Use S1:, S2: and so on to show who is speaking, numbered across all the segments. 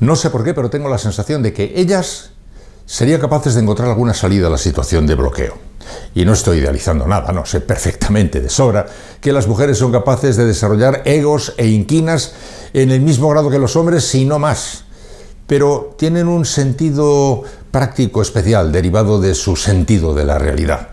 S1: No sé por qué, pero tengo la sensación de que ellas serían capaces de encontrar alguna salida a la situación de bloqueo. Y no estoy idealizando nada, no sé perfectamente de sobra que las mujeres son capaces de desarrollar egos e inquinas en el mismo grado que los hombres, si no más. Pero tienen un sentido práctico especial derivado de su sentido de la realidad.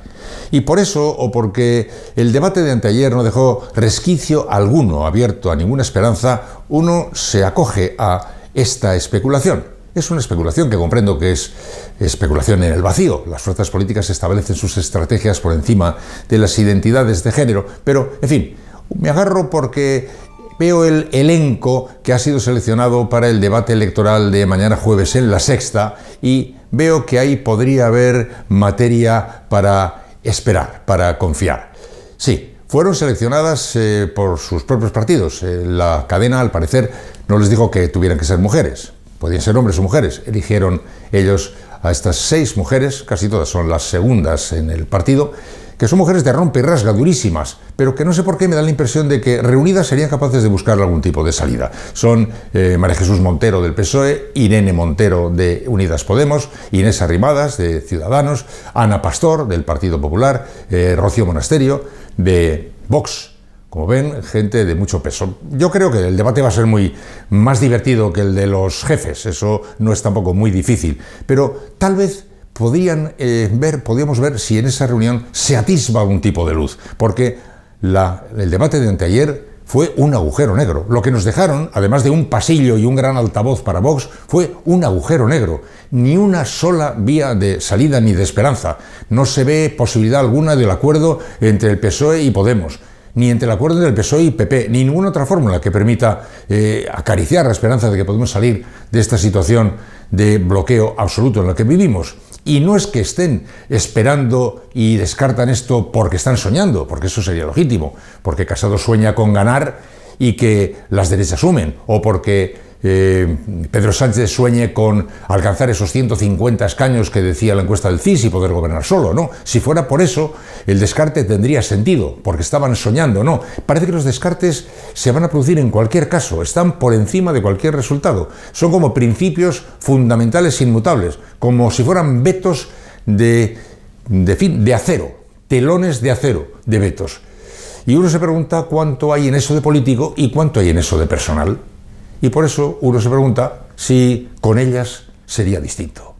S1: Y por eso, o porque el debate de anteayer no dejó resquicio alguno abierto a ninguna esperanza, uno se acoge a esta especulación. Es una especulación que comprendo que es especulación en el vacío. Las fuerzas políticas establecen sus estrategias por encima de las identidades de género, pero, en fin, me agarro porque veo el elenco que ha sido seleccionado para el debate electoral de mañana jueves en la sexta y veo que ahí podría haber materia para esperar, para confiar. Sí, fueron seleccionadas eh, por sus propios partidos. Eh, la cadena, al parecer, no les dijo que tuvieran que ser mujeres podían ser hombres o mujeres, eligieron ellos a estas seis mujeres, casi todas son las segundas en el partido, que son mujeres de rompe y rasga durísimas, pero que no sé por qué me dan la impresión de que reunidas serían capaces de buscar algún tipo de salida. Son eh, María Jesús Montero del PSOE, Irene Montero de Unidas Podemos, Inés Arrimadas de Ciudadanos, Ana Pastor del Partido Popular, Rocio eh, Rocío Monasterio de Vox como ven, gente de mucho peso. Yo creo que el debate va a ser muy más divertido que el de los jefes, eso no es tampoco muy difícil, pero tal vez podían eh, ver, podíamos ver si en esa reunión se atisba un tipo de luz, porque el debate de anteayer fue un agujero negro. Lo que nos dejaron, además de un pasillo y un gran altavoz para Vox, fue un agujero negro. Ni una sola vía de salida ni de esperanza. No se ve posibilidad alguna del acuerdo entre el PSOE y Podemos ni entre el acuerdo del PSOE y PP, ni ninguna otra fórmula que permita eh, acariciar la esperanza de que podemos salir de esta situación de bloqueo absoluto en la que vivimos. Y no es que estén esperando y descartan esto porque están soñando, porque eso sería legítimo, porque Casado sueña con ganar y que las derechas sumen, o porque eh, Pedro Sánchez sueñe con alcanzar esos 150 escaños que decía la encuesta del CIS y poder gobernar solo, ¿no? Si fuera por eso, el descarte tendría sentido, porque estaban soñando, ¿no? Parece que los descartes se van a producir en cualquier caso, están por encima de cualquier resultado, son como principios fundamentales inmutables, como si fueran vetos de, de acero, telones de acero de vetos. Y uno se pregunta cuánto hay en eso de político y cuánto hay en eso de personal. Y por eso uno se pregunta si con ellas sería distinto.